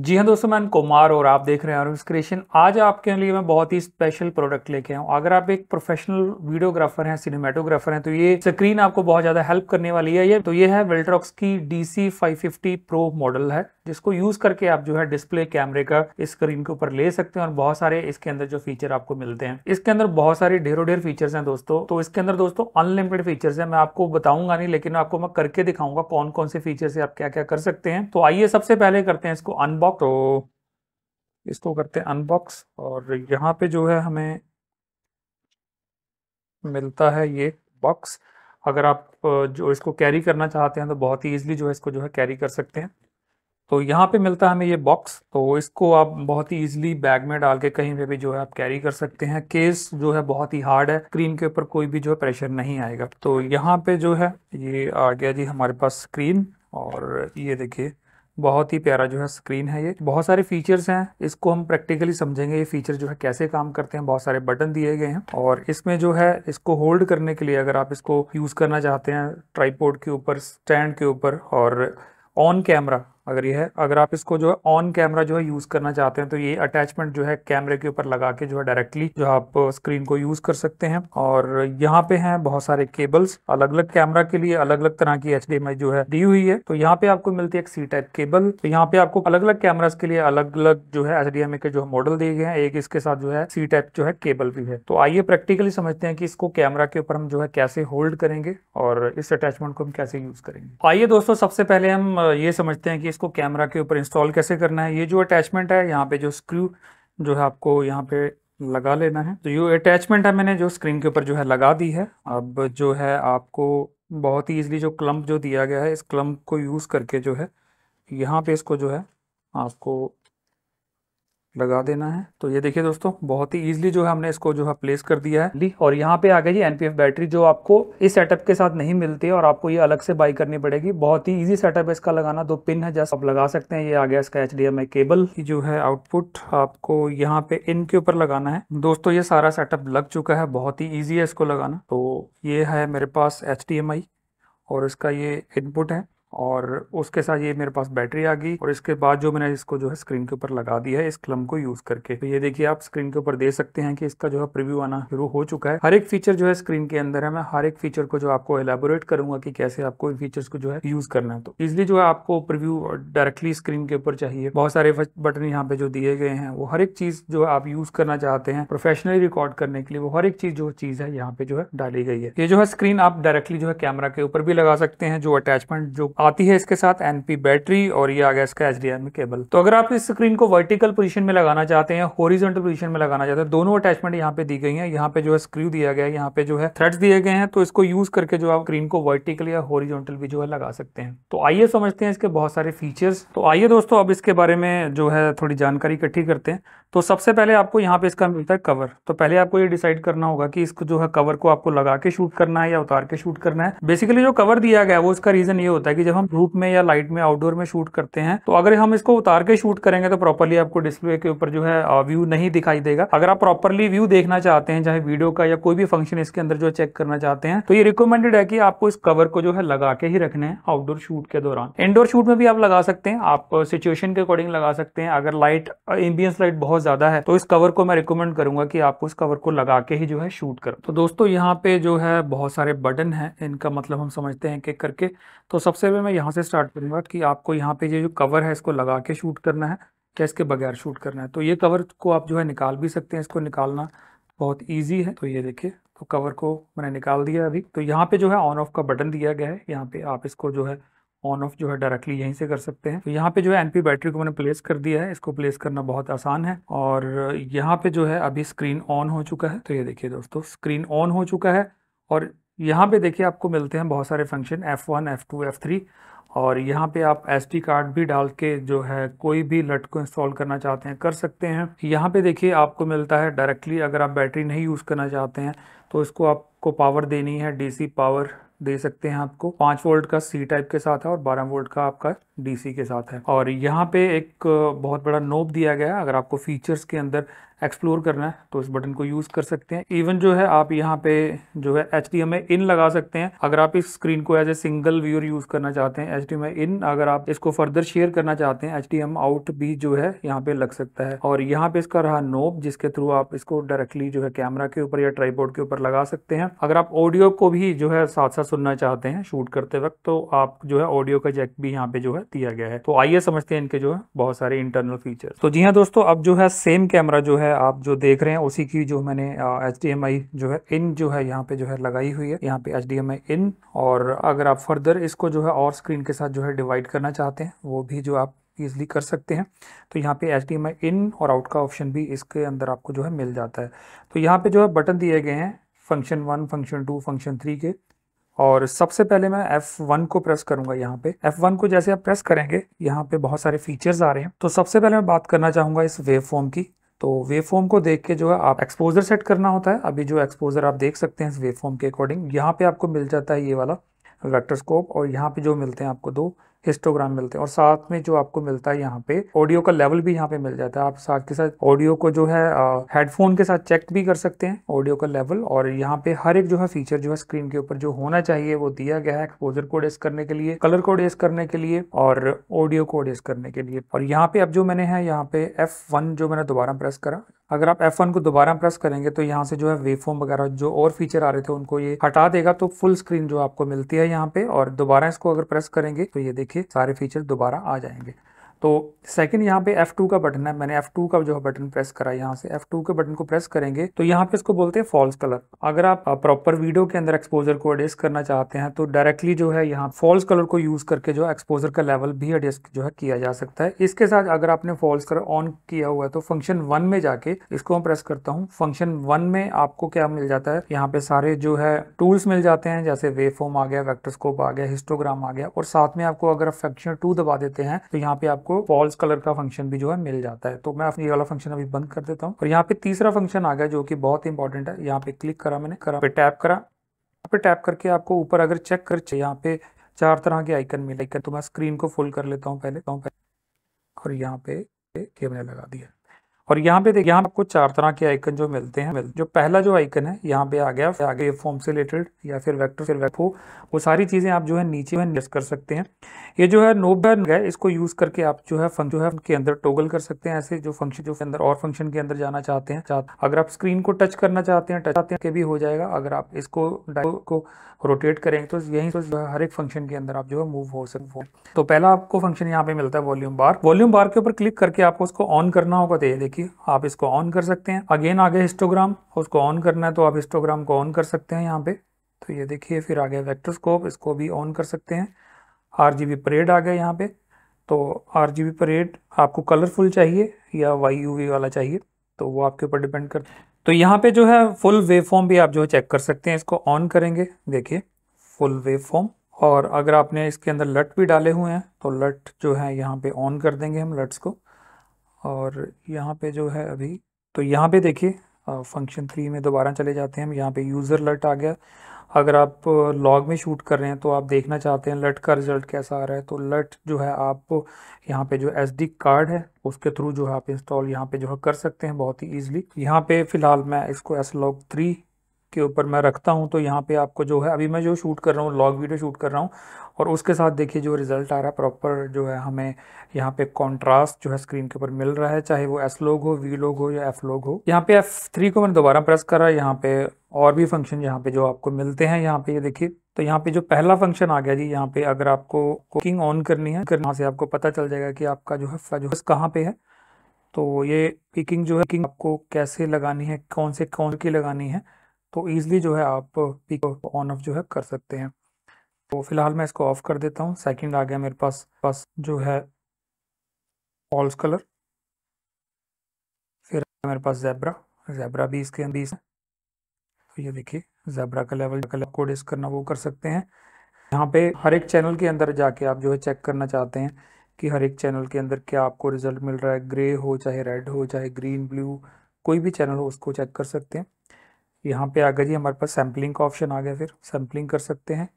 जी हाँ दोस्तों मैं कुमार और आप देख रहे हैं आरुष क्रिएशन आज आपके लिए मैं बहुत ही स्पेशल प्रोडक्ट लेके आया हूँ अगर आप एक प्रोफेशनल वीडियोग्राफर हैं सिनेमेटोग्राफर हैं तो ये स्क्रीन आपको बहुत ज़्यादा हेल्प करने वाली है ये तो ये है वेल्ट्रॉक्स की D C five fifty pro model है जिसको यूज करके आप जो है डिस्प्ले कैमरे का स्क्रीन के ऊपर ले सकते हैं और बहुत सारे इसके अंदर जो फीचर आपको मिलते हैं इसके अंदर बहुत सारे ढेरों ढेर फीचर्स हैं दोस्तों तो इसके अंदर दोस्तों अनलिमिटेड फीचर्स हैं मैं आपको बताऊंगा नहीं लेकिन आपको मैं करके दिखाऊंगा कौन कौन से फीचर्स आप क्या क्या कर सकते हैं तो आइए सबसे पहले करते हैं इसको अनबॉक्स अनबॉक्स तो इसको करते हैं अनबॉक्स और यहाँ पे जो है हमें मिलता है ये बॉक्स अगर आप जो इसको कैरी करना चाहते हैं तो बहुत ही ईजिली जो है इसको जो है कैरी कर सकते हैं तो यहाँ पे मिलता है हमें ये बॉक्स तो इसको आप बहुत ही इजीली बैग में डाल के कहीं पे भी जो है आप कैरी कर सकते हैं केस जो है बहुत ही हार्ड है स्क्रीन के ऊपर कोई भी जो है प्रेशर नहीं आएगा तो यहाँ पे जो है ये आ गया जी हमारे पास स्क्रीन और ये देखिए बहुत ही प्यारा जो है स्क्रीन है ये बहुत सारे फीचर्स हैं इसको हम प्रैक्टिकली समझेंगे ये फीचर जो है कैसे काम करते हैं बहुत सारे बटन दिए गए हैं और इसमें जो है इसको होल्ड करने के लिए अगर आप इसको यूज़ करना चाहते हैं ट्राईपोर्ड के ऊपर स्टैंड के ऊपर और ऑन कैमरा अगर यह अगर आप इसको जो है ऑन कैमरा जो है यूज़ करना चाहते हैं तो ये अटैचमेंट जो है कैमरे के ऊपर लगा के जो है डायरेक्टली जो आप स्क्रीन को यूज़ कर सकते हैं और यहाँ पे हैं बहुत सारे केबल्स अलग अलग कैमरा के लिए अलग अलग तरह की एच जो है दी हुई है तो यहाँ पे आपको मिलती है एक सी टाइप केबल तो यहाँ पे आपको अलग अलग कैमराज के लिए अलग अलग जो है एच के जो मॉडल दिए गए हैं एक इसके साथ जो है सी टाइप जो है केबल भी है तो आइए प्रैक्टिकली समझते हैं कि इसको कैमरा के ऊपर हम जो है कैसे होल्ड करेंगे और इस अटैचमेंट को हम कैसे यूज करेंगे आइए दोस्तों सबसे पहले हम ये समझते हैं कि इसको कैमरा के ऊपर इंस्टॉल कैसे करना है ये जो अटैचमेंट है यहाँ पे जो स्क्रू जो है आपको यहाँ पे लगा लेना है तो ये अटैचमेंट है मैंने जो स्क्रीन के ऊपर जो है लगा दी है अब जो है आपको बहुत ही ईजिली जो क्लम्प जो दिया गया है इस क्लम्प को यूज़ करके जो है यहाँ पे इसको जो है आपको लगा देना है तो ये देखिए दोस्तों बहुत ही इजीली जो है हमने इसको जो है प्लेस कर दिया है और यहाँ पे आ गई है एनपीएफ बैटरी जो आपको इस सेटअप के साथ नहीं मिलती है और आपको ये अलग से बाई करनी पड़ेगी बहुत ही इजी सेटअप है इसका लगाना दो पिन है जैसा आप लगा सकते हैं ये आ गया इसका एच केबल जो है आउटपुट आपको यहाँ पे इन के ऊपर लगाना है दोस्तों ये सारा सेटअप लग चुका है बहुत ही ईजी है इसको लगाना तो ये है मेरे पास एच और इसका ये इनपुट है और उसके साथ ये मेरे पास बैटरी आ गई और इसके बाद जो मैंने इसको जो है स्क्रीन के ऊपर लगा दिया है इस क्लम को यूज करके तो ये देखिए आप स्क्रीन के ऊपर दे सकते हैं कि इसका जो है प्रिव्यू आना शुरू हो चुका है हर एक फीचर जो है स्क्रीन के अंदर है मैं हर एक फीचर को जो आपको एलेबोरेट करूंगा कि कैसे आपको इन फीचर्स को जो है यूज करना है तो इसलिए जो है आपको प्रिव्यू डायरेक्टली स्क्रीन के ऊपर चाहिए बहुत सारे बटन यहाँ पे जो दिए गए हैं वो हर एक चीज जो आप यूज करना चाहते हैं प्रोफेशनली रिकॉर्ड करने के लिए वो हर एक चीज जो चीज है यहाँ पे जो है डाली गई है ये जो है स्क्रीन आप डायरेक्टली जो है कैमरा के ऊपर भी लगा सकते हैं जो अटैचमेंट जो आती है इसके साथ एनपी बैटरी और ये आ गया इसका एच केबल तो अगर आप इस स्क्रीन को वर्टिकल पोजीशन में लगाना चाहते हैं होरिजेंटल पोजीशन में लगाना चाहते हैं दोनों अटैचमेंट यहाँ पे दी गई है यहाँ पे जो है स्क्रू दिया गया है यहाँ पे जो है थ्रेड्स दिए गए हैं तो इसको यूज करके जो आप स्क्रीन को वर्टिकल या हॉरिजॉन्टल भी जो है लगा सकते हैं तो आइए समझते हैं इसके बहुत सारे फीचर्स तो आइए दोस्तों अब इसके बारे में जो है थोड़ी जानकारी इकट्ठी करते हैं तो सबसे पहले आपको यहाँ पे इसका मिलता है कवर तो पहले आपको ये डिसाइड करना होगा कि इसको जो है कवर को आपको लगा के शूट करना है या उतार के शूट करना है बेसिकली जो कवर दिया गया है वो इसका रीजन ये होता है कि जब हम धूप में या लाइट में आउटडोर में शूट करते हैं तो अगर हम इसको उतार के शूट करेंगे तो प्रॉपरली आपको डिस्प्ले के ऊपर जो है व्यू uh, नहीं दिखाई देगा अगर आप प्रॉपरली व्यू देखना चाहते हैं चाहे वीडियो का या कोई भी फंक्शन इसके अंदर जो चेक करना चाहते हैं तो ये रिकमेंडेड है कि आपको इस कवर को जो है लगा के ही रखना है आउटडोर शूट के दौरान इंडोर शूट में भी आप लगा सकते हैं आप सिचुएशन के अकॉर्डिंग लगा सकते हैं अगर लाइट एम्बियंस लाइट बहुत ज़्यादा है तो इस कवर को मैं रिकमेंड करूंगा कि आपको इस कवर को लगा के ही जो है शूट करो तो दोस्तों यहाँ पे जो है बहुत सारे बटन हैं इनका मतलब हम समझते हैं एक करके तो सबसे पहले मैं यहाँ से स्टार्ट करूंगा कि आपको यहाँ पे ये जो कवर है इसको लगा के शूट करना है या इसके बगैर शूट करना है तो ये कवर को आप जो है निकाल भी सकते हैं इसको निकालना बहुत ईजी है तो ये देखिए तो कवर को मैंने निकाल दिया अभी तो यहाँ पे जो है ऑन ऑफ का बटन दिया गया है यहाँ पे आप इसको जो है ऑन ऑफ जो है डायरेक्टली यहीं से कर सकते हैं तो यहाँ पे जो है एनपी बैटरी को मैंने प्लेस कर दिया है इसको प्लेस करना बहुत आसान है और यहाँ पे जो है अभी स्क्रीन ऑन हो चुका है तो ये देखिए दोस्तों स्क्रीन ऑन हो चुका है और यहाँ पे देखिए आपको मिलते हैं बहुत सारे फंक्शन F1, F2, F3 और यहाँ पे आप एस कार्ड भी डाल के जो है कोई भी लट को इंस्टॉल करना चाहते हैं कर सकते हैं यहाँ पे देखिए आपको मिलता है डायरेक्टली अगर आप बैटरी नहीं यूज़ करना चाहते हैं तो इसको आपको पावर देनी है डीसी पावर दे सकते हैं आपको पांच वोल्ट का सी टाइप के साथ है और बारह वोल्ट का आपका डीसी के साथ है और यहाँ पे एक बहुत बड़ा नोब दिया गया है अगर आपको फीचर्स के अंदर एक्सप्लोर करना है तो इस बटन को यूज़ कर सकते हैं इवन जो है आप यहाँ पे जो है एच डी इन लगा सकते हैं अगर आप इस स्क्रीन को as a single viewer use करना चाहते हैं एच डी इन अगर आप इसको फर्दर शेयर करना चाहते हैं एच डी आउट भी जो है यहाँ पे लग सकता है और यहाँ पे इसका रहा नोब जिसके थ्रू आप इसको डायरेक्टली जो है कैमरा के ऊपर या ट्राईपोर्ड के ऊपर लगा सकते हैं अगर आप ऑडियो को भी जो है साथ साथ सुनना चाहते हैं शूट करते वक्त तो आप जो है ऑडियो का जैक भी यहाँ पे जो है दिया गया है तो आइए समझते हैं इनके जो है बहुत सारे इंटरनल फीचर तो जी हाँ दोस्तों अब जो है सेम कैमरा जो है आप जो देख रहे हैं उसी की जो मैंने एच uh, जो है इन जो है यहाँ पे जो है लगाई हुई है यहाँ पे एच इन और अगर आप फर्दर इसको जो है और स्क्रीन के साथ जो है डिवाइड करना चाहते हैं वो भी जो आप ईजिली कर सकते हैं तो यहाँ पे एच इन और आउट का ऑप्शन भी इसके अंदर आपको जो है मिल जाता है तो यहाँ पे जो है बटन दिए गए हैं function one function two function three के और सबसे पहले मैं F1 को प्रेस करूंगा यहाँ पे F1 को जैसे आप प्रेस करेंगे यहाँ पे बहुत सारे फीचर्स आ रहे हैं तो सबसे पहले मैं बात करना चाहूंगा इस वेव फॉर्म की तो वेव फॉर्म को देख के जो है आप एक्सपोजर सेट करना होता है अभी जो एक्सपोजर आप देख सकते हैं इस वेव फॉर्म के अकॉर्डिंग यहाँ पे आपको मिल जाता है ये वाला वेक्टर और यहाँ पे जो मिलते हैं आपको दो हिस्टोग्राम मिलते हैं और साथ में जो आपको मिलता है यहाँ पे ऑडियो का लेवल भी यहाँ पे मिल जाता है आप साथ के साथ ऑडियो को जो है हेडफोन के साथ चेक भी कर सकते हैं ऑडियो का लेवल और यहाँ पे हर एक जो है फीचर जो है स्क्रीन के ऊपर जो होना चाहिए वो दिया गया है एक्सपोजर को डेस करने के लिए कलर को डेस करने के लिए और ऑडियो को डेस करने के लिए और यहाँ पे अब जो मैंने है यहाँ पे एफ जो मैंने दोबारा प्रेस करा अगर आप F1 को दोबारा प्रेस करेंगे तो यहाँ से जो है वेफॉर्म वगैरह जो और फीचर आ रहे थे उनको ये हटा देगा तो फुल स्क्रीन जो आपको मिलती है यहाँ पे और दोबारा इसको अगर प्रेस करेंगे तो ये देखिए सारे फीचर दोबारा आ जाएंगे तो सेकंड यहाँ पे F2 का बटन है मैंने F2 का जो है बटन प्रेस करा यहाँ से F2 के बटन को प्रेस करेंगे तो यहाँ पे इसको बोलते हैं फॉल्स कलर अगर आप प्रॉपर वीडियो के अंदर एक्सपोजर को एडजस्ट करना चाहते हैं तो डायरेक्टली जो है यहाँ फॉल्स कलर को यूज करके जो एक्सपोजर का लेवल भी एडजस्ट जो है किया जा सकता है इसके साथ अगर आपने फॉल्स कलर ऑन किया हुआ है तो फंक्शन वन में जाके इसको मैं प्रेस करता हूँ फंक्शन वन में आपको क्या मिल जाता है यहाँ पे सारे जो है टूल्स मिल जाते हैं जैसे वे आ गया वेक्टरस्कोप आ गया हिस्टोग्राम आ गया और साथ में आपको अगर फंक्शन टू दबा देते हैं तो यहाँ पे आप आपको फॉल्स कलर का फंक्शन भी जो है मिल जाता है तो मैं अपनी वाला फंक्शन अभी बंद कर देता हूँ और यहाँ पे तीसरा फंक्शन आ गया जो कि बहुत इंपॉर्टेंट है यहाँ पे क्लिक करा मैंने करा पे टैप करा यहाँ पे टैप करके आपको ऊपर अगर चेक कर यहाँ पे चार तरह के आइकन मिले तो मैं स्क्रीन को फुल कर लेता हूँ पहले तो और यहाँ पे कैमरा लगा दिया और यहाँ पे देखिए यहाँ आपको चार तरह के आइकन जो मिलते हैं जो पहला जो आइकन है यहाँ पे आ गया आगे फॉर्म से रिलेटेड या फिर वेक्टर फिर वेक्टर वो सारी चीज़ें आप जो है नीचे में कर सकते हैं ये जो है नोब है इसको यूज़ करके आप जो है फंक्शन जो है उनके अंदर टोगल कर सकते हैं ऐसे जो फंक्शन जो अंदर और फंक्शन के अंदर जाना चाहते हैं अगर आप स्क्रीन को टच करना चाहते हैं टच के भी हो जाएगा अगर आप इसको को रोटेट करेंगे तो यही तो हर एक फंक्शन के अंदर आप जो है मूव हो सकते हैं तो पहला आपको फंक्शन यहाँ पे मिलता है वॉल्यूम बार वॉल्यूम बार के ऊपर क्लिक करके आपको उसको ऑन करना होगा तो देखिए देखिए आप इसको ऑन कर सकते हैं अगेन आगे हिस्टोग्राम उसको ऑन करना है तो आप हिस्टोग्राम को ऑन कर सकते हैं यहाँ पे तो ये देखिए फिर आगे वेक्टरस्कोप इसको भी ऑन कर सकते हैं आर जी बी परेड आ गया यहाँ पे तो आर जी बी परेड आपको कलरफुल चाहिए या वाई यू वी वाला चाहिए तो वो आपके ऊपर डिपेंड करते हैं तो यहाँ पे जो है फुल वेव फॉर्म भी आप जो है चेक कर सकते हैं इसको ऑन करेंगे देखिए फुल वेव फॉर्म और अगर आपने इसके अंदर लट भी डाले हुए हैं तो लट जो है यहाँ पे ऑन कर देंगे हम लट्स को और यहाँ पे जो है अभी तो यहाँ पे देखिए फंक्शन थ्री में दोबारा चले जाते हैं हम यहाँ पे यूज़र लट आ गया अगर आप लॉग में शूट कर रहे हैं तो आप देखना चाहते हैं लट का रिज़ल्ट कैसा आ रहा है तो लट जो है आप यहाँ पे जो एस कार्ड है उसके थ्रू जो है आप इंस्टॉल यहाँ पे जो है कर सकते हैं बहुत ही ईजिली यहाँ पे फ़िलहाल मैं इसको एस लॉग थ्री के ऊपर मैं रखता हूँ तो यहाँ पे आपको जो है अभी मैं जो शूट कर रहा हूँ लॉग वीडियो शूट कर रहा हूँ और उसके साथ देखिए जो रिज़ल्ट आ रहा है प्रॉपर जो है हमें यहाँ पे कॉन्ट्रास्ट जो है स्क्रीन के ऊपर मिल रहा है चाहे वो एस लोग हो वी लोग हो या एफ लोग हो यहाँ पे एफ थ्री को मैंने दोबारा प्रेस करा यहाँ पे और भी फंक्शन यहाँ पे जो आपको मिलते हैं यहाँ पे ये यह देखिए तो यहाँ पे जो पहला फंक्शन आ गया जी यहाँ पे अगर आपको कुकिंग ऑन करनी है यहाँ से आपको पता चल जाएगा कि आपका जो है जो कहाँ पे है तो ये पिकिंग जो है आपको कैसे लगानी है कौन से कौन की लगानी है तो ईज़िली जो है आप पिक ऑन ऑफ जो है कर सकते हैं तो फिलहाल मैं इसको ऑफ कर देता हूँ सेकंड आ गया मेरे पास पास जो है ऑल्स कलर फिर मेरे पास जैब्रा जैबरा भी इसके अंदर है तो ये देखिए जैब्रा का लेवल कलर को डिस्क करना वो कर सकते हैं यहाँ पे हर एक चैनल के अंदर जाके आप जो है चेक करना चाहते हैं कि हर एक चैनल के अंदर क्या आपको रिजल्ट मिल रहा है ग्रे हो चाहे रेड हो चाहे ग्रीन ब्लू कोई भी चैनल हो उसको चेक कर सकते हैं यहाँ पे आ गया जी हमारे पास सैम्पलिंग का ऑप्शन आ गया फिर सैम्पलिंग कर सकते हैं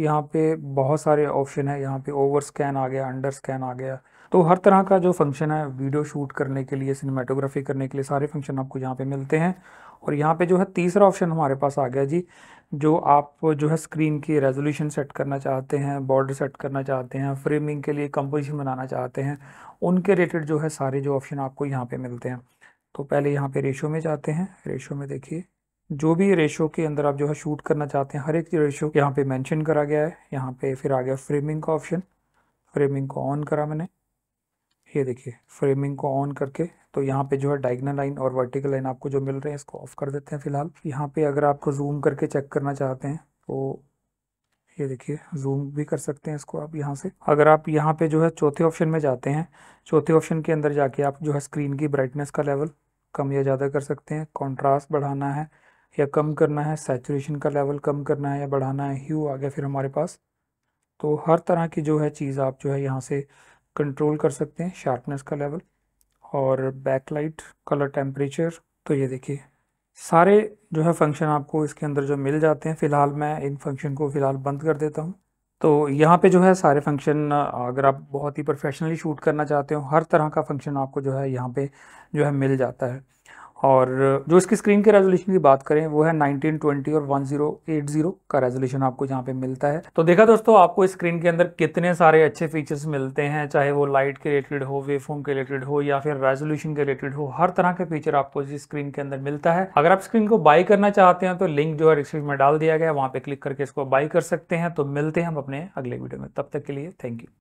यहाँ पे बहुत सारे ऑप्शन है यहाँ पे ओवर स्कैन आ गया अंडर स्कैन आ गया तो हर तरह का जो फंक्शन है वीडियो शूट करने के लिए सिनेमाटोग्राफी करने के लिए सारे फंक्शन आपको यहाँ पे मिलते हैं और यहाँ पे जो है तीसरा ऑप्शन हमारे पास आ गया जी जो आप जो है स्क्रीन की रेजोल्यूशन सेट करना चाहते हैं बॉर्डर सेट करना चाहते हैं फ्रेमिंग के लिए कंपोजिशन बनाना चाहते हैं उनके रिलेटेड जो है सारे जो ऑप्शन आपको यहाँ पर मिलते हैं तो पहले यहाँ पर रेशो में जाते हैं रेशो में देखिए जो भी रेशो के अंदर आप जो है शूट करना चाहते हैं हर एक रेशो यहाँ पे मेंशन करा गया है यहाँ पे फिर आ गया फ्रेमिंग का ऑप्शन फ्रेमिंग को ऑन करा मैंने ये देखिए फ्रेमिंग को ऑन करके तो यहाँ पे जो है डाइगनल लाइन और वर्टिकल लाइन आपको जो मिल रहे हैं इसको ऑफ कर देते हैं फिलहाल यहाँ पे अगर आपको जूम करके चेक करना चाहते हैं तो ये देखिए जूम भी कर सकते हैं इसको आप यहाँ से अगर आप यहाँ पे जो है चौथे ऑप्शन में जाते हैं चौथे ऑप्शन के अंदर जाके आप जो है स्क्रीन की ब्राइटनेस का लेवल कम या ज़्यादा कर सकते हैं कॉन्ट्रास्ट बढ़ाना है या कम करना है सैचुरेशन का लेवल कम करना है या बढ़ाना है ह्यू आ गया फिर हमारे पास तो हर तरह की जो है चीज़ आप जो है यहाँ से कंट्रोल कर सकते हैं शार्पनेस का लेवल और बैकलाइट कलर टेम्परेचर तो ये देखिए सारे जो है फंक्शन आपको इसके अंदर जो मिल जाते हैं फ़िलहाल मैं इन फंक्शन को फ़िलहाल बंद कर देता हूँ तो यहाँ पे जो है सारे फंक्शन अगर आप बहुत ही प्रोफेशनली शूट करना चाहते हो हर तरह का फंक्शन आपको जो है यहाँ पे जो है मिल जाता है और जो इसकी स्क्रीन के रेजोल्यूशन की बात करें वो है 1920 और 1080 का रेजोल्यूशन आपको यहाँ पे मिलता है तो देखा दोस्तों आपको इस स्क्रीन के अंदर कितने सारे अच्छे फीचर्स मिलते हैं चाहे वो लाइट के रिलेटेड हो वेफोम के रिलेटेड हो या फिर रेजोल्यूशन के रिलेटेड हो हर तरह के फीचर आपको इस स्क्रीन के अंदर मिलता है अगर आप स्क्रीन को बाई करना चाहते हैं तो लिंक जो है डिस्क्रिप्शन में डाल दिया गया वहाँ पे क्लिक करके इसको बाई कर सकते हैं तो मिलते हैं हम अपने अगले वीडियो में तब तक के लिए थैंक यू